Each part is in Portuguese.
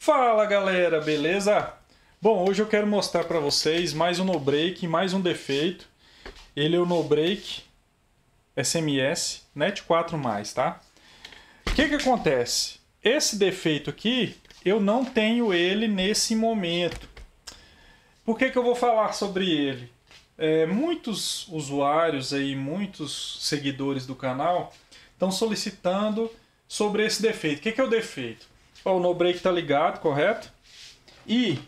Fala galera, beleza? Bom, hoje eu quero mostrar para vocês mais um no break, mais um defeito. Ele é o no break SMS NET 4, tá? O que, que acontece? Esse defeito aqui, eu não tenho ele nesse momento. Por que, que eu vou falar sobre ele? É, muitos usuários aí, muitos seguidores do canal estão solicitando sobre esse defeito. O que, que é o defeito? Ó, o no break tá ligado, correto? E...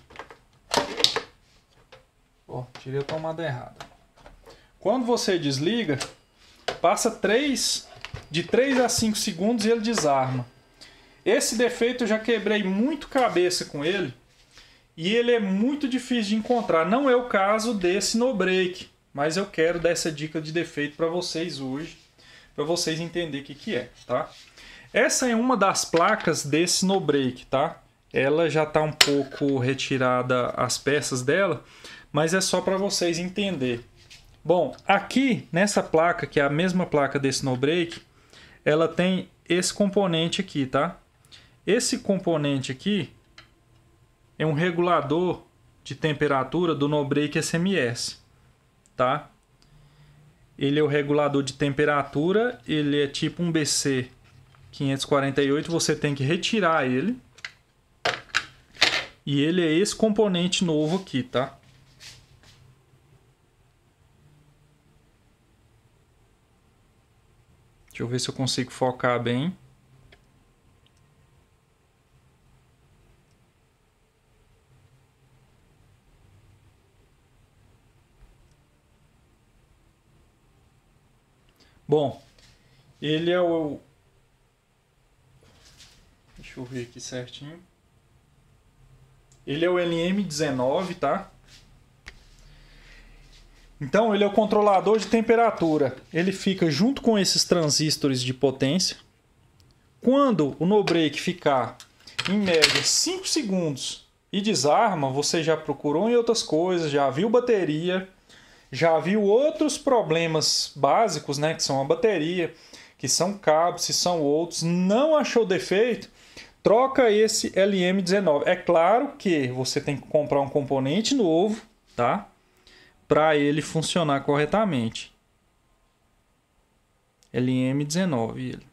Ó, tirei a tomada errada. Quando você desliga, passa 3, de 3 a 5 segundos e ele desarma. Esse defeito eu já quebrei muito cabeça com ele e ele é muito difícil de encontrar. Não é o caso desse no break, mas eu quero dar essa dica de defeito para vocês hoje para vocês entenderem o que, que é, tá? Essa é uma das placas desse no break, tá? Ela já está um pouco retirada as peças dela, mas é só para vocês entender. Bom, aqui nessa placa, que é a mesma placa desse no break, ela tem esse componente aqui, tá? Esse componente aqui é um regulador de temperatura do no break SMS, tá? Ele é o regulador de temperatura, ele é tipo um BC 548, você tem que retirar ele. E ele é esse componente novo aqui, tá? Deixa eu ver se eu consigo focar bem. Bom, ele é o. Deixa eu ver aqui certinho. Ele é o LM19, tá? Então, ele é o controlador de temperatura. Ele fica junto com esses transistores de potência. Quando o no break ficar em média 5 segundos e desarma, você já procurou em outras coisas, já viu bateria, já viu outros problemas básicos, né, que são a bateria, que são cabos, se são outros, não achou defeito, troca esse LM19. É claro que você tem que comprar um componente novo, tá? Para ele funcionar corretamente. LM19 ele.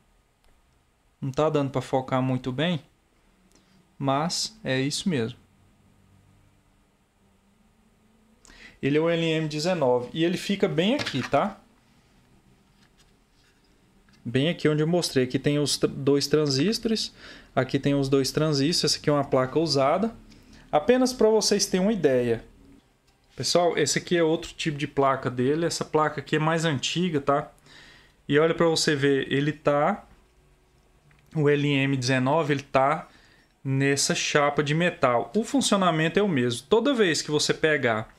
Não tá dando para focar muito bem, mas é isso mesmo. Ele é o LM19 e ele fica bem aqui, tá? Bem aqui onde eu mostrei. Aqui tem os dois transistores, aqui tem os dois transistores, essa aqui é uma placa usada. Apenas para vocês terem uma ideia. Pessoal, esse aqui é outro tipo de placa dele. Essa placa aqui é mais antiga, tá? E olha para você ver, ele tá o LM19, ele tá nessa chapa de metal. O funcionamento é o mesmo. Toda vez que você pegar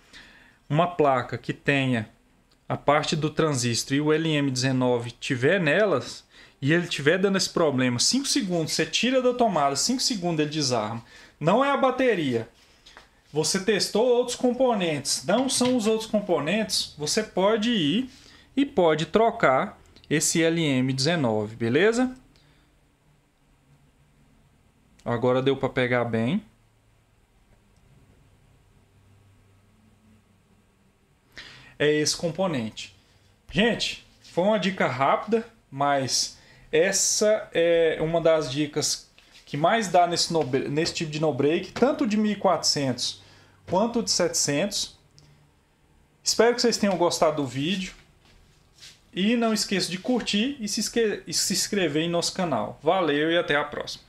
uma placa que tenha a parte do transistor e o LM19 tiver nelas e ele tiver dando esse problema, 5 segundos você tira da tomada, 5 segundos ele desarma. Não é a bateria. Você testou outros componentes, não são os outros componentes, você pode ir e pode trocar esse LM19, beleza? Agora deu para pegar bem. é esse componente. Gente, foi uma dica rápida, mas essa é uma das dicas que mais dá nesse, no, nesse tipo de no-break, tanto de 1400 quanto de 700. Espero que vocês tenham gostado do vídeo. E não esqueça de curtir e se, e se inscrever em nosso canal. Valeu e até a próxima.